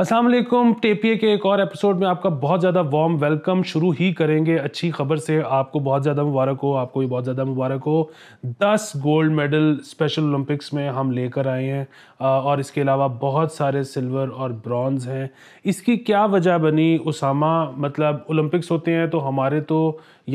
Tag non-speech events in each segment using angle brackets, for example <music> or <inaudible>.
असलम टेपिए के एक और एपिसोड में आपका बहुत ज़्यादा वार्म वेलकम शुरू ही करेंगे अच्छी खबर से आपको बहुत ज़्यादा मुबारक हो आपको भी बहुत ज़्यादा मुबारक हो 10 गोल्ड मेडल स्पेशल ओलंपिक्स में हम लेकर आए हैं और इसके अलावा बहुत सारे सिल्वर और ब्रॉन्ज़ हैं इसकी क्या वजह बनी उसामा मतलब ओलंपिक्स होते हैं तो हमारे तो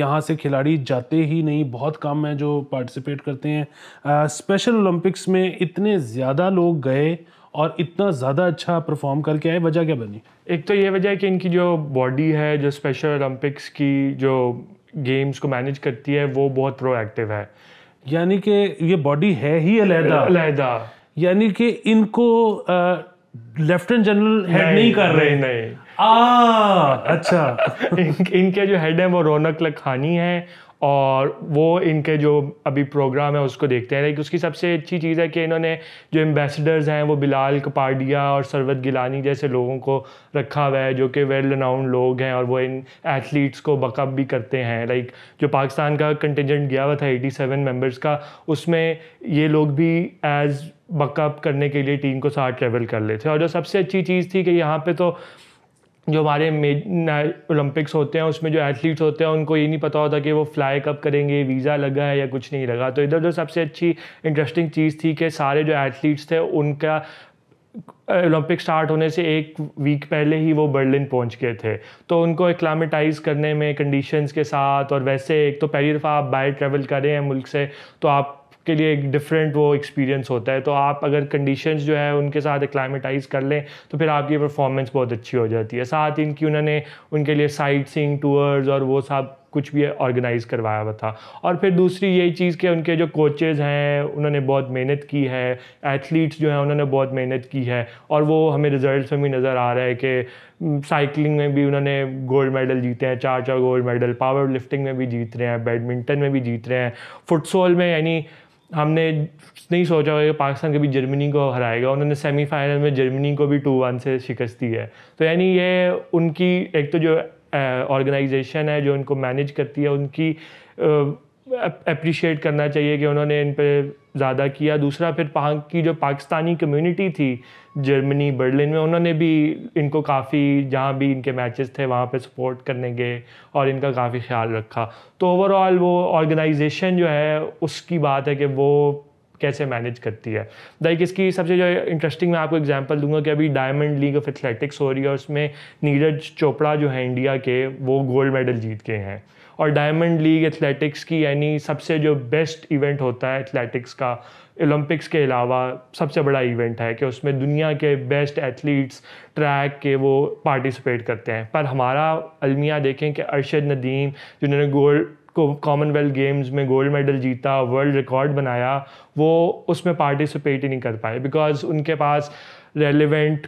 यहाँ से खिलाड़ी जाते ही नहीं बहुत कम हैं जो पार्टिसिपेट करते हैं स्पेशल ओलंपिक्स में इतने ज़्यादा लोग गए और इतना ज़्यादा अच्छा परफॉर्म करके आए वजह क्या बनी एक तो ये वजह है कि इनकी जो बॉडी है जो स्पेशल ओलंपिक्स की जो गेम्स को मैनेज करती है वो बहुत प्रोएक्टिव है यानी कि ये बॉडी है ही अलहदादा यानी कि इनको लेफ्टिनेंट जनरल हेड नहीं कर रहे नहीं, नहीं आ अच्छा <laughs> इन, इनके जो हेड है वो रौनक लखानी है और वो इनके जो अभी प्रोग्राम है उसको देखते हैं लाइक उसकी सबसे अच्छी चीज़ है कि इन्होंने जो एम्बेसडर्स हैं वो बिलाल कपाडिया और सरवत गिलानी जैसे लोगों को रखा हुआ है जो कि वेल नाउन लोग हैं और वो इन एथलीट्स को बकअप भी करते हैं लाइक जो पाकिस्तान का कंटेजेंट गया हुआ था एटी सेवन मेम्बर्स का उसमें ये लोग भी एज़ बकअप करने के लिए टीम को साथ ट्रेवल कर लेते और जो सबसे अच्छी चीज़ थी कि यहाँ पर तो जो हमारे ओलंपिक्स होते हैं उसमें जो एथलीट्स होते हैं उनको ये नहीं पता होता कि वो फ्लाई कब करेंगे वीज़ा लगा है या कुछ नहीं लगा तो इधर जो सबसे अच्छी इंटरेस्टिंग चीज़ थी कि सारे जो एथलीट्स थे उनका ओलंपिक स्टार्ट होने से एक वीक पहले ही वो बर्लिन पहुंच गए थे तो उनको एक्लामेटाइज करने में कंडीशंस के साथ और वैसे एक तो पहली दफ़ा आप बाय ट्रैवल कर रहे हैं मुल्क से तो आप के लिए एक डिफरेंट वो एक्सपीरियंस होता है तो आप अगर कंडीशंस जो है उनके साथ एक्लाइमेटाइज कर लें तो फिर आपकी परफॉर्मेंस बहुत अच्छी हो जाती है साथ ही इनकी उन्होंने उनके लिए साइट सीइंग टूर्स और वो सब कुछ भी ऑर्गेनाइज़ करवाया हुआ था और फिर दूसरी यही चीज़ कि उनके जो कोचेज़ हैं उन्होंने बहुत मेहनत की है एथलीट्स जो हैं उन्होंने बहुत मेहनत की है और वो हमें रिजल्ट्स में भी नज़र आ रहा है कि साइकिलिंग में भी उन्होंने गोल्ड मेडल जीते हैं चार चार गोल्ड मेडल पावर लिफ्टिंग में भी जीत रहे हैं बैडमिंटन में भी जीत रहे हैं फुटसॉल में यानी हमने नहीं सोचा होगा कि पाकिस्तान कभी जर्मनी को हराएगा उन्होंने सेमीफाइनल में जर्मनी को भी टू वन से शिकस्त दी है तो यानी ये उनकी एक तो जो ऑर्गेनाइजेशन है जो उनको मैनेज करती है उनकी अप्रिशिएट करना चाहिए कि उन्होंने इन पर ज़्यादा किया दूसरा फिर पाक की जो पाकिस्तानी कम्युनिटी थी जर्मनी बर्लिन में उन्होंने भी इनको काफ़ी जहाँ भी इनके मैचेस थे वहाँ पे सपोर्ट करने गए और इनका काफ़ी ख्याल रखा तो ओवरऑल वो ऑर्गेनाइजेशन जो है उसकी बात है कि वो कैसे मैनेज करती है लाइक इसकी सबसे जो इंटरेस्टिंग मैं आपको एग्जांपल दूंगा कि अभी डायमंड लीग ऑफ एथलेटिक्स हो रही है और उसमें नीरज चोपड़ा जो है इंडिया के वो गोल्ड मेडल जीत के हैं और डायमंड लीग एथलेटिक्स की यानी सबसे जो बेस्ट इवेंट होता है एथलेटिक्स का ओलंपिक्स के अलावा सबसे बड़ा इवेंट है कि उसमें दुनिया के बेस्ट एथलीट्स ट्रैक के वो पार्टिसिपेट करते हैं पर हमारा अलमिया देखें कि अरशद नदीम जिन्होंने गोल्ड को कॉमनवेल्थ गेम्स में गोल्ड मेडल जीता वर्ल्ड रिकॉर्ड बनाया वो उसमें पार्टिसिपेट ही नहीं कर पाए बिकॉज उनके पास रेलिवेंट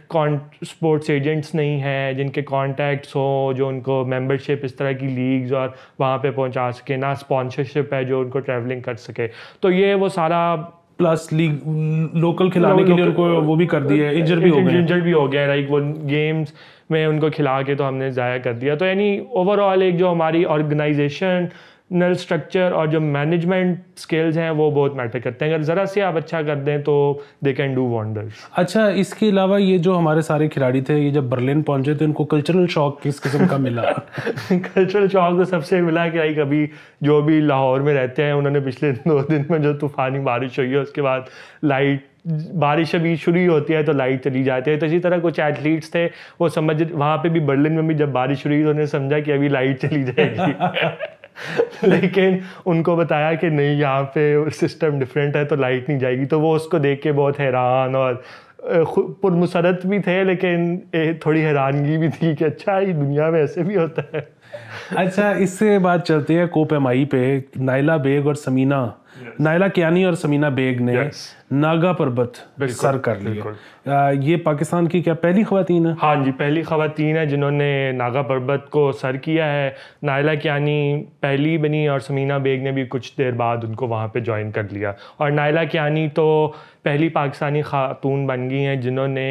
स्पोर्ट्स एजेंट्स नहीं हैं जिनके कॉन्टैक्ट्स हों जो उनको मेंबरशिप इस तरह की लीग्स और वहाँ पे पहुँचा सके ना स्पॉन्सरशिप है जो उनको ट्रैवलिंग कर सके तो ये वो सारा प्लस लीग लोकल खिलाने लो, के लिए उनको वो भी कर दिया है इंजर भी हो गया इंजर भी हो गया लाइक वो गेम्स में उनको खिला के तो हमने ज़ाया कर दिया तो यानी ओवरऑल एक जो हमारी ऑर्गेनाइजेशन नल स्ट्रक्चर और जो मैनेजमेंट स्किल्स हैं वो बहुत मैटर करते हैं अगर ज़रा से आप अच्छा कर दें तो दे कैन डू वॉन्डर अच्छा इसके अलावा ये जो हमारे सारे खिलाड़ी थे ये जब बर्लिन पहुंचे तो इनको कल्चरल शॉक किस किस्म का मिला कल्चरल <laughs> शॉक तो सबसे मिला कि लाइक अभी जो भी लाहौर में रहते हैं उन्होंने पिछले <laughs> दो दिन में जो तूफ़ानी बारिश हुई है उसके बाद लाइट बारिश अभी शुरू ही होती है तो लाइट चली जाती है तो इसी तरह कुछ एथलीट्स थे वो समझ वहाँ पे भी बर्लिन में भी जब बारिश शुरू हुई तो उन्होंने समझा कि अभी लाइट चली जाएगी <laughs> <laughs> लेकिन उनको बताया कि नहीं यहाँ पे सिस्टम डिफरेंट है तो लाइट नहीं जाएगी तो वो उसको देख के बहुत हैरान और पुरमसरत भी थे लेकिन थोड़ी हैरानगी भी थी कि अच्छा ये दुनिया में ऐसे भी होता है अच्छा इससे बात चलती है आई पे नाइला बेग और समीना नायला कियानी और समीना बेग ने नागा पर्वत सर कर लिया ये पाकिस्तान की क्या पहली खातन है हाँ जी पहली खातन है जिन्होंने नागा पर्वत को सर किया है नायला कियानी पहली बनी और समीना बेग ने भी कुछ देर बाद उनको वहाँ पे ज्वाइन कर लिया और नायला कियानी तो पहली पाकिस्तानी खातून बन गई हैं जिन्होंने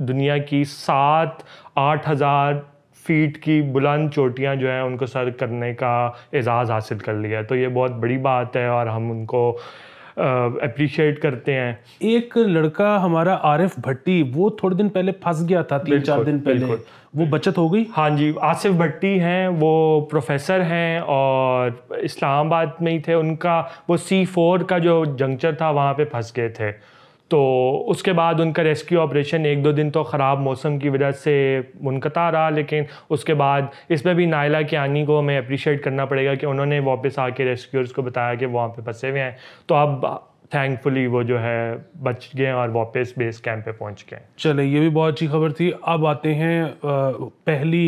दुनिया की सात आठ हज़ार फीट की बुलंद चोटियाँ जो हैं उनको सर करने का एज़ाज़ हासिल कर लिया तो ये बहुत बड़ी बात है और हम उनको अप्रिशिएट करते हैं एक लड़का हमारा आरिफ भट्टी वो थोड़े दिन पहले फंस गया था तीन चार दिन पहले वो बचत हो गई हाँ जी आसिफ भट्टी हैं वो प्रोफेसर हैं और इस्लामाबाद में ही थे उनका वो सी फोर का जो जंक्चर था वहाँ पे फंस गए थे तो उसके बाद उनका रेस्क्यू ऑपरेशन एक दो दिन तो ख़राब मौसम की वजह से मुनकता रहा लेकिन उसके बाद इसमें भी नायला की आनी को हमें अप्रिशिएट करना पड़ेगा कि उन्होंने वापस आके रेस्क्यूर्स को बताया कि वहाँ पे फंसे हुए हैं तो अब थैंकफुली वो जो है बच गए और वापस बेस कैंप पे पहुँच गए चले ये भी बहुत अच्छी खबर थी अब आते हैं पहली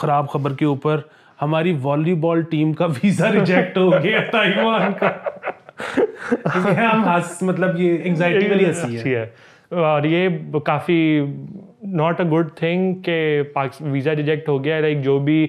ख़राब खबर के ऊपर हमारी वॉलीबॉल टीम का वीज़ा रिजेक्ट हो गया <laughs> ताइवान का हम हंस मतलब ये एंग्जाइटी वाली हंसी है।, है और ये काफ़ी नॉट अ गुड थिंग के वीज़ा रिजेक्ट हो गया लाइक जो भी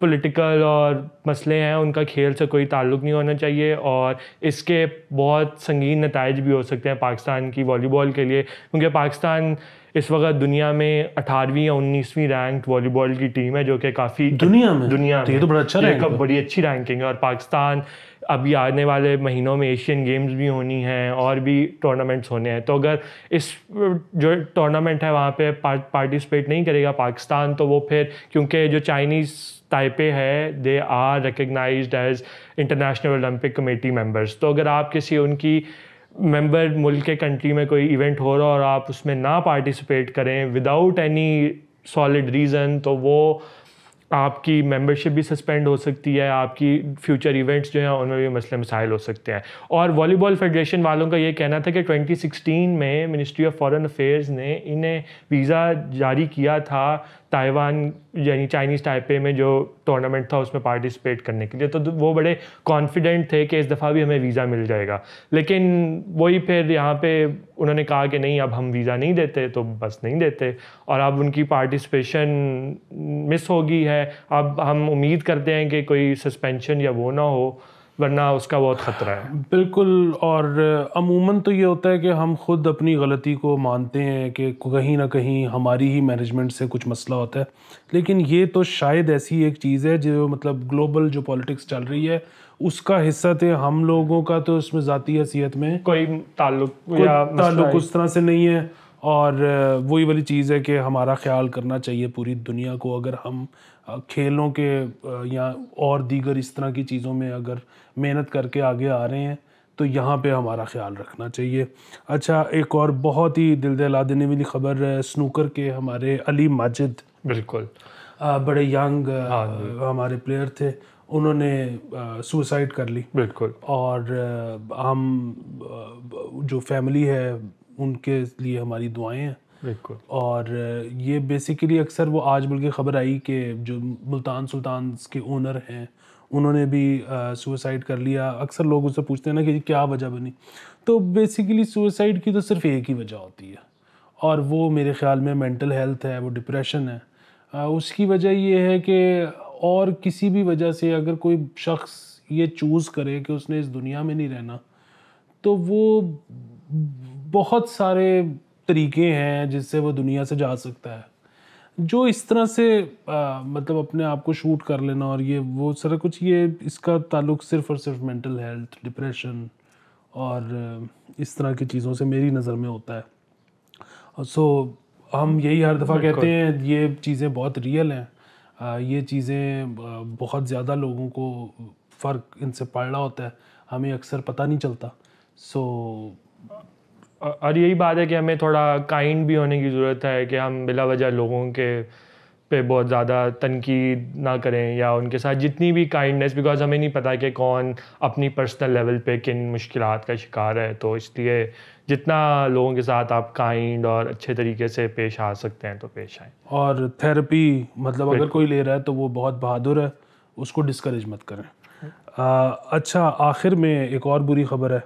पॉलिटिकल और मसले हैं उनका खेल से कोई ताल्लुक नहीं होना चाहिए और इसके बहुत संगीन नतज भी हो सकते हैं पाकिस्तान की वॉलीबॉल के लिए क्योंकि पाकिस्तान इस वक्त दुनिया में अठारहवीं या उन्नीसवीं रैंक वॉलीबॉल की टीम है जो कि काफ़ी दुनिया में दुनिया तो में ये तो बड़ा अच्छा रैंक बड़ी अच्छी रैंकिंग है और पाकिस्तान अभी आने वाले महीनों में एशियन गेम्स भी होनी हैं और भी टूर्नामेंट्स होने हैं तो अगर इस जो टूर्नामेंट है वहाँ पे पार्टिसिपेट नहीं करेगा पाकिस्तान तो वो फिर क्योंकि जो चाइनीज़ टाइपे है they are recognise as International Olympic Committee members तो अगर आप किसी उनकी मेंबर मुल्क के कंट्री में कोई इवेंट हो रहा हो और आप उसमें ना पार्टिसिपेट करें विदाउट एनी सॉलिड रीज़न तो वो आपकी मेंबरशिप भी सस्पेंड हो सकती है आपकी फ्यूचर इवेंट्स जो हैं उनमें भी मसले मसाइल हो सकते हैं और वॉलीबॉल फेडरेशन वालों का ये कहना था कि 2016 में मिनिस्ट्री ऑफ फॉरेन अफेयर्स ने इन्हें वीज़ा जारी किया था ताइवान यानी चाइनीज़ टाइपे में जो टूर्नामेंट था उसमें पार्टिसिपेट करने के लिए तो वो बड़े कॉन्फिडेंट थे कि इस दफ़ा भी हमें वीज़ा मिल जाएगा लेकिन वही फिर यहाँ पे उन्होंने कहा कि नहीं अब हम वीज़ा नहीं देते तो बस नहीं देते और अब उनकी पार्टिसिपेशन मिस होगी है अब हम उम्मीद करते हैं कि कोई सस्पेंशन या वो ना हो वरना उसका बहुत ख़तरा है बिल्कुल और अमूमन तो ये होता है कि हम खुद अपनी गलती को मानते हैं कि कहीं ना कहीं हमारी ही मैनेजमेंट से कुछ मसला होता है लेकिन ये तो शायद ऐसी एक चीज़ है जो मतलब ग्लोबल जो पॉलिटिक्स चल रही है उसका हिस्सा थे हम लोगों का तो इसमें ज़ाती हैसीत में कोई ताल्लुक या ताल्लुक उस तरह से नहीं है और वही वाली चीज़ है कि हमारा ख्याल करना चाहिए पूरी दुनिया को अगर हम खेलों के या और दीगर इस तरह की चीज़ों में अगर मेहनत करके आगे आ रहे हैं तो यहाँ पे हमारा ख्याल रखना चाहिए अच्छा एक और बहुत ही दिल दहला देने वाली खबर स्नूकर के हमारे अली माजिद बिल्कुल बड़े यंग हाँ हमारे प्लेयर थे उन्होंने सुसाइड कर ली बिल्कुल और हम जो फैमिली है उनके लिए हमारी दुआएं हैं बिल्कुल और ये बेसिकली अक्सर वो आज बल्कि खबर आई कि जो मुल्तान सुल्तान के ओनर हैं उन्होंने भी सुसाइड कर लिया अक्सर लोग उससे पूछते हैं ना कि क्या वजह बनी तो बेसिकली सुसाइड की तो सिर्फ एक ही वजह होती है और वो मेरे ख्याल में मेंटल हेल्थ है वो डिप्रेशन है आ, उसकी वजह ये है कि और किसी भी वजह से अगर कोई शख्स ये चूज़ करे कि उसने इस दुनिया में नहीं रहना तो वो बहुत सारे तरीके हैं जिससे वो दुनिया से जा सकता है जो इस तरह से आ, मतलब अपने आप को शूट कर लेना और ये वो सारा कुछ ये इसका ताल्लुक सिर्फ और सिर्फ मेंटल हेल्थ डिप्रेशन और इस तरह की चीज़ों से मेरी नज़र में होता है और सो हम यही हर दफ़ा कहते हैं ये चीज़ें बहुत रियल हैं ये चीज़ें बहुत ज़्यादा लोगों को फ़र्क इनसे पड़ रहा होता है हमें अक्सर पता नहीं चलता सो और यही बात है कि हमें थोड़ा काइंड भी होने की ज़रूरत है कि हम बिला वजह लोगों के पे बहुत ज़्यादा तनकीद ना करें या उनके साथ जितनी भी काइंडनेस बिकॉज हमें नहीं पता कि कौन अपनी पर्सनल लेवल पे किन मुश्किल का शिकार है तो इसलिए जितना लोगों के साथ आप काइंड और अच्छे तरीके से पेश आ सकते हैं तो पेश आए और थेरेपी मतलब अगर कोई ले रहा है तो वो बहुत बहादुर है उसको डिस्करेज मत करें आ, अच्छा आखिर में एक और बुरी खबर है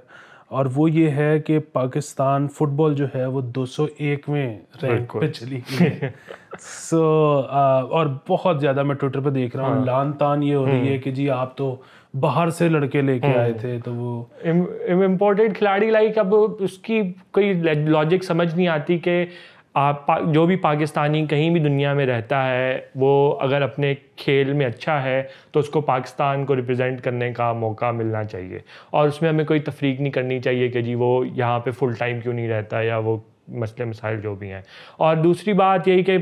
और वो ये है कि पाकिस्तान फुटबॉल जो है वो 201वें रैंक पे चली गई है सो <laughs> और बहुत ज़्यादा मैं ट्विटर पे देख रहा हूँ हाँ। लान तान ये हो रही हम्म। है कि जी आप तो बाहर से लड़के लेके हम्म। आए थे तो वो इम्पोर्टेड खिलाड़ी लाइक अब उसकी कोई लॉजिक समझ नहीं आती कि आप जो भी पाकिस्तानी कहीं भी दुनिया में रहता है वो अगर अपने खेल में अच्छा है तो उसको पाकिस्तान को रिप्रेजेंट करने का मौका मिलना चाहिए और उसमें हमें कोई तफरीक नहीं करनी चाहिए कि जी वो यहाँ पे फुल टाइम क्यों नहीं रहता या वो मसले मसाइल जो भी हैं और दूसरी बात यही कि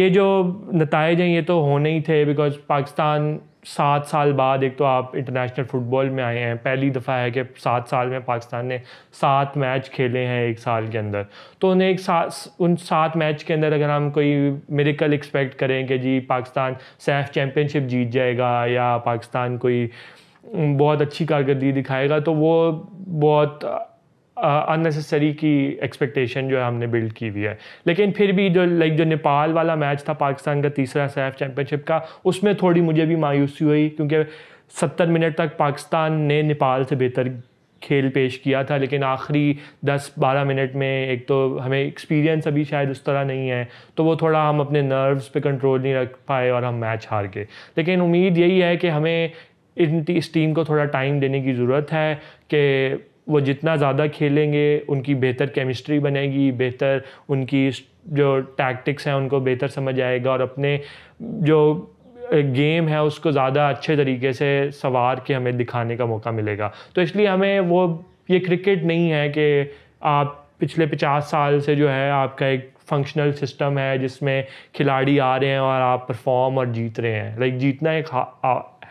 ये जो नतज हैं ये तो होने ही थे बिकॉज पाकिस्तान सात साल बाद एक तो आप इंटरनेशनल फुटबॉल में आए हैं पहली दफ़ा है कि सात साल में पाकिस्तान ने सात मैच खेले हैं एक साल के अंदर तो उन्हें एक सा उन सात मैच के अंदर अगर हम कोई मेरिकल एक्सपेक्ट करें कि जी पाकिस्तान सैफ चैम्पियनशिप जीत जाएगा या पाकिस्तान कोई बहुत अच्छी कारकर्दगी दिखाएगा तो वो बहुत अननेसेसरी की एक्सपेक्टेशन जो है हमने बिल्ड की हुई है लेकिन फिर भी जो लाइक जो नेपाल वाला मैच था पाकिस्तान का तीसरा सैफ चैम्पियनशिप का उसमें थोड़ी मुझे भी मायूसी हुई क्योंकि सत्तर मिनट तक पाकिस्तान ने नेपाल से बेहतर खेल पेश किया था लेकिन आखिरी 10-12 मिनट में एक तो हमें एक्सपीरियंस अभी शायद उस तरह नहीं है तो वो थोड़ा हम अपने नर्व्स पे कंट्रोल नहीं रख पाए और हम मैच हार गए लेकिन उम्मीद यही है कि हमें इन इस टीम को थोड़ा टाइम देने की ज़रूरत है कि वो जितना ज़्यादा खेलेंगे उनकी बेहतर केमिस्ट्री बनेगी बेहतर उनकी जो टैक्टिक्स हैं उनको बेहतर समझ आएगा और अपने जो गेम है उसको ज़्यादा अच्छे तरीके से सवार के हमें दिखाने का मौका मिलेगा तो इसलिए हमें वो ये क्रिकेट नहीं है कि आप पिछले पचास साल से जो है आपका एक फंक्शनल सिस्टम है जिसमें खिलाड़ी आ रहे हैं और आप परफॉर्म और जीत रहे हैं लाइक जीतना एक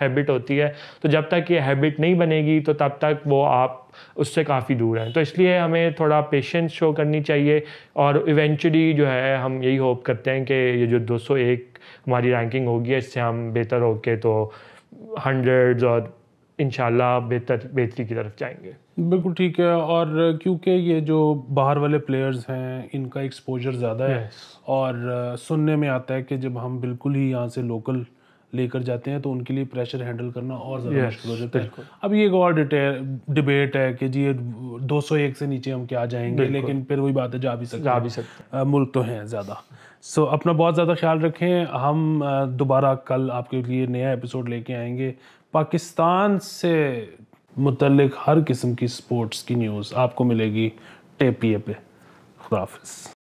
हैबिट होती है तो जब तक ये हैबिट नहीं बनेगी तो तब तक वो आप उससे काफ़ी दूर हैं तो इसलिए हमें थोड़ा पेशेंस शो करनी चाहिए और इवेंचुअली जो है हम यही होप करते हैं कि ये जो 201 हमारी रैंकिंग होगी इससे हम बेहतर होके तो हंड्रेड्स और इन बेहतर बेहतरी की तरफ जाएंगे बिल्कुल ठीक है और क्योंकि ये जो बाहर वाले प्लेयर्स हैं इनका एक्सपोजर ज़्यादा yes. है और सुनने में आता है कि जब हम बिल्कुल ही यहाँ से लोकल लेकर जाते हैं तो उनके लिए प्रेशर हैंडल करना और ज़्यादा मुश्किल हो जाता है अब ये एक और डिबेट है कि जी ये 201 से नीचे हम क्या जाएंगे लेकिन फिर वही बात है जा भी सकते जा भी सकते मुल्क तो हैं ज़्यादा सो so, अपना बहुत ज़्यादा ख्याल रखें हम दोबारा कल आपके लिए नया एपिसोड लेके आएंगे पाकिस्तान से मुतलक हर किस्म की स्पोर्ट्स की न्यूज़ आपको मिलेगी टेपीए पे खुदाफिज